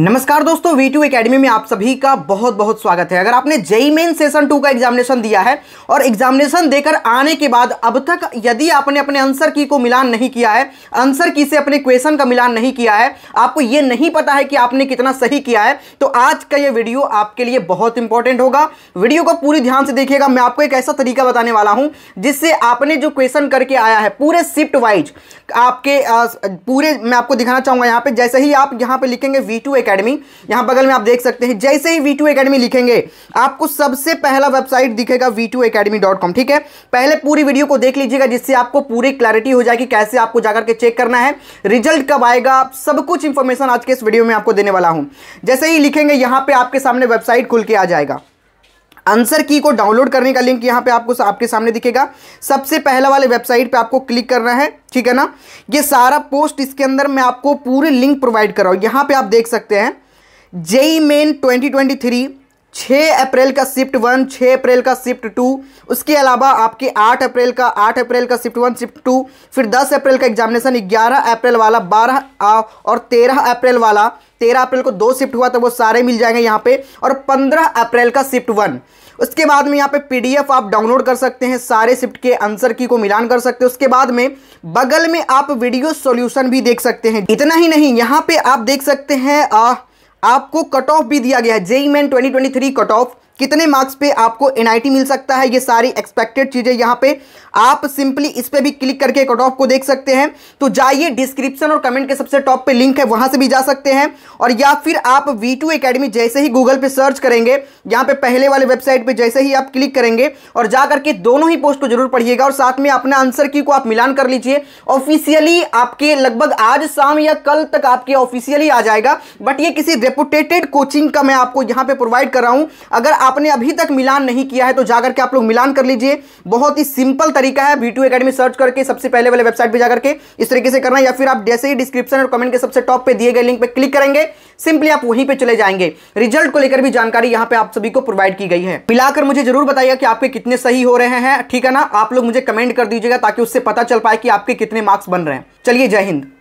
नमस्कार दोस्तों we two academy में आप सभी का बहुत बहुत स्वागत है अगर आपने जेई मेन सेशन टू का एग्जामिनेशन दिया है और एग्जामिनेशन देकर आने के बाद अब तक यदि आपने अपने आंसर की को मिलान नहीं किया है आंसर की से अपने क्वेश्चन का मिलान नहीं किया है आपको ये नहीं पता है कि आपने कितना सही किया है तो आज का ये वीडियो आपके लिए बहुत इंपॉर्टेंट होगा वीडियो को पूरी ध्यान से देखिएगा मैं आपको एक ऐसा तरीका बताने वाला हूँ जिससे आपने जो क्वेश्चन करके आया है पूरे शिफ्ट वाइज आपके पूरे मैं आपको दिखाना चाहूँगा यहाँ पर जैसे ही आप यहाँ पर लिखेंगे वी अकेडमी यहां बगल में आप देख सकते हैं जैसे ही वी टू अकेडमी लिखेंगे आपको सबसे पहला वेबसाइट दिखेगा V two Academy dot com ठीक है पहले पूरी वीडियो को देख लीजिएगा जिससे आपको पूरी क्लैरिटी हो जाएगी कैसे आपको जाकर के चेक करना है रिजल्ट कब आएगा सब कुछ इंफॉर्मेशन आज के इस वीडियो में आपको देने वाला हूं जैसे ही लिखेंगे यहां पर आपके सामने वेबसाइट खुल के आ जाएगा आंसर की को डाउनलोड करने का लिंक यहां पे आपको आपके सामने दिखेगा सबसे पहला वाले वेबसाइट पे आपको क्लिक करना है ठीक है ना ये सारा पोस्ट इसके अंदर मैं आपको पूरे लिंक प्रोवाइड कर रहा हूं यहां पे आप देख सकते हैं जेई मेन ट्वेंटी छः अप्रैल का शिफ्ट वन छः अप्रैल का शिफ्ट टू उसके अलावा आपके आठ अप्रैल का आठ अप्रैल का शिफ्ट वन शिफ्ट टू फिर दस अप्रैल का एग्जामिनेशन ग्यारह अप्रैल वाला बारह और तेरह अप्रैल वाला तेरह अप्रैल को दो शिफ्ट हुआ तो वो सारे मिल जाएंगे यहाँ पे और पंद्रह अप्रैल का शिफ्ट वन उसके बाद में यहाँ पे पीडीएफ आप डाउनलोड कर सकते हैं सारे शिफ्ट के आंसर की को मिलान कर सकते हैं उसके बाद में बगल में आप वीडियो सॉल्यूशन भी देख सकते हैं इतना ही नहीं यहाँ पे आप देख सकते हैं आ, आपको कट ऑफ भी दिया गया है JEE Main twenty cut off कितने मार्क्स पे आपको एनआईटी मिल सकता है ये सारी एक्सपेक्टेड चीज़ें यहाँ पे आप सिंपली इस पर भी क्लिक करके कट ऑफ को देख सकते हैं तो जाइए डिस्क्रिप्शन और कमेंट के सबसे टॉप पे लिंक है वहाँ से भी जा सकते हैं और या फिर आप वी टू अकेडमी जैसे ही गूगल पे सर्च करेंगे यहाँ पे पहले वाले वेबसाइट पे जैसे ही आप क्लिक करेंगे और जा करके दोनों ही पोस्ट को जरूर पढ़िएगा और साथ में अपना आंसर की को आप मिलान कर लीजिए ऑफिशियली आपके लगभग आज शाम या कल तक आपके ऑफिशियली आ जाएगा बट ये किसी रेपुटेटेड कोचिंग का मैं आपको यहाँ पे प्रोवाइड कर रहा हूँ अगर आपने अभी तक मिलान नहीं किया है तो जाकर के आप लोग मिलान कर लीजिए बहुत ही सिंपल तरीका है बी टू अकेडमी सर्च करके सबसे पहले वाले वेबसाइट पर जाकर के इस तरीके से करना या फिर आप जैसे ही डिस्क्रिप्शन और कमेंट के सबसे टॉप पे दिए गए लिंक पर क्लिक करेंगे सिंपली आप वहीं पे चले जाएंगे रिजल्ट को लेकर भी जानकारी यहाँ पे आप सभी को प्रोवाइड की गई है मिलाकर मुझे जरूर बताइए कि आपके कितने सही हो रहे हैं ठीक है ना आप लोग मुझे कमेंट कर दीजिएगा ताकि उससे पता चल पाए कि आपके कितने मार्क्स बन रहे हैं चलिए जय हिंद